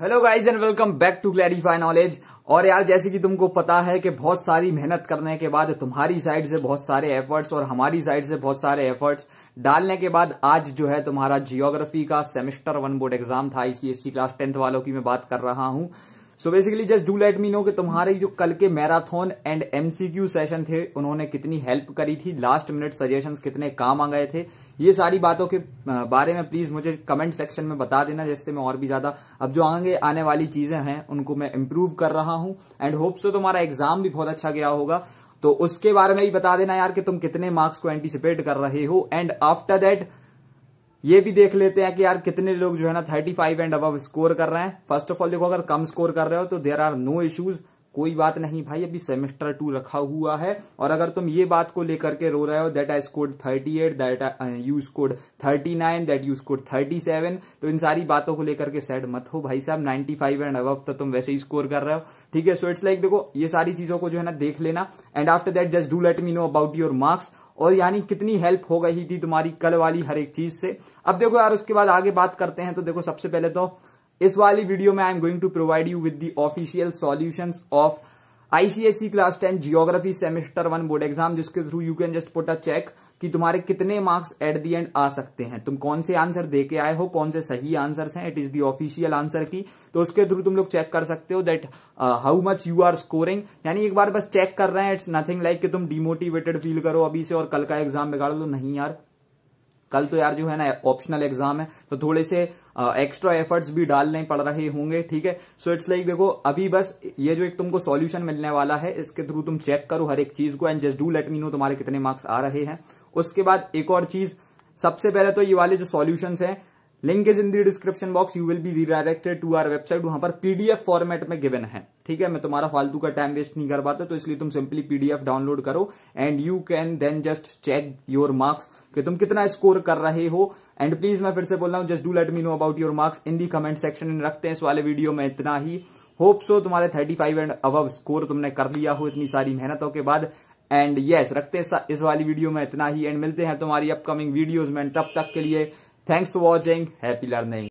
hello guys and welcome back to Clarify Knowledge और यार जैसे कि तुमको पता है कि बहुत सारी मेहनत करने के बाद तुम्हारी साइड से बहुत सारे एफर्ट्स और हमारी साइड से बहुत सारे एफर्ट्स डालने के बाद आज जो है तुम्हारा जियोग्राफी का सेमेस्टर वन बोर्ड एग्जाम था आईसीएससी क्लास टेंथ वालों की मैं बात कर रहा हूं so basically just do let me know कि तुम्हारे जो कल के मैराथन एंड एमसीक्यू सेशन थे उन्होंने कितनी हेल्प करी थी लास्ट मिनट सजेशन कितने काम आ गए थे ये सारी बातों के बारे में प्लीज मुझे कमेंट सेक्शन में बता देना जिससे मैं और भी ज्यादा अब जो आगे आने वाली चीजें हैं उनको मैं इम्प्रूव कर रहा हूं एंड होप सो तुम्हारा एग्जाम भी बहुत अच्छा गया होगा तो उसके बारे में भी बता देना यार कि तुम कितने मार्क्स को एंटिसिपेट कर रहे हो एंड आफ्टर दैट ये भी देख लेते हैं कि यार कितने लोग जो है ना थर्टी फाइव एंड अब स्कोर कर रहे हैं फर्स्ट ऑफ ऑल देखो अगर कम स्कोर कर रहे हो तो देर आर नो इश्यूज कोई बात नहीं भाई अभी सेमेस्टर टू रखा हुआ है और अगर तुम ये बात को लेकर के रो रहे हो that I score thirty eight that you score thirty nine that you score thirty seven तो इन सारी बातों को लेकर के सैड मत हो भाई साहब नाइनटी फाइव एंड अब तो तुम वैसे ही स्कोर कर रहे हो ठीक है सो इट्स लाइक देखो ये सारी चीजों को जो है ना देख लेना and after that just do let me know about your marks और यानी कितनी हेल्प हो गई थी तुम्हारी कल वाली हर एक चीज से अब देखो यार उसके बाद आगे बात करते हैं तो देखो सबसे पहले तो इस वाली वीडियो में I am going to provide you with the official solution of ICSC class ten geography semester one board exam जिसके through you can just put a check कि तुम्हारे कितने मार्क्स एट दी एंड आ सकते हैं तुम कौन से आंसर दे के आए हो कौन से सही आंसर्स हैं it is the official answer key तो उसके थ्रू तुम लोग चेक कर सकते हो that how much you are scoring यानी एक बार बस चेक कर रहे हैं इट्स नथिंग लाइक कि तुम डिमोटिवेटेड फील करो अभी से और कल का एग्जाम बिगाड़ दो नहीं यार कल तो यार जो है ना ऑप्शनल एग्जाम है तो थोड़े से एक्स्ट्रा uh, एफर्ट्स भी डालने पड़ रहे होंगे ठीक है सो इट्स लाइक देखो अभी बस ये जो एक तुमको सॉल्यूशन मिलने वाला है इसके थ्रू तुम चेक करो हर एक चीज को and just do let me know तुम्हारे कितने मार्क्स आ रहे हैं उसके बाद एक और चीज सबसे पहले तो ये वाले जो सॉल्यूशन है link is in the description box you will be redirected to our website वहां पर पीडीएफ फॉर्मेट में गिवन है ठीक है मैं तुम्हारा फालतू का टाइम वेस्ट नहीं कर पाता तो इसलिए तुम सिंपली पीडीएफ डाउनलोड करो and you can then just check your marks कि तुम कितना स्कोर कर रहे हो एंड प्लीज मैं फिर से बोल रहा हूं just do let me know about your marks in the comment section रखते हैं इस वाले वीडियो में इतना ही होप सो तुम्हारे 35 एंड अबव स्कोर तुमने कर लिया हो इतनी सारी मेहनतों के बाद एंड यस रखते हैं इस वाली वीडियो में इतना ही एंड मिलते हैं तुम्हारी अपकमिंग वीडियोज में तब तक के लिए thanks for watching happy learning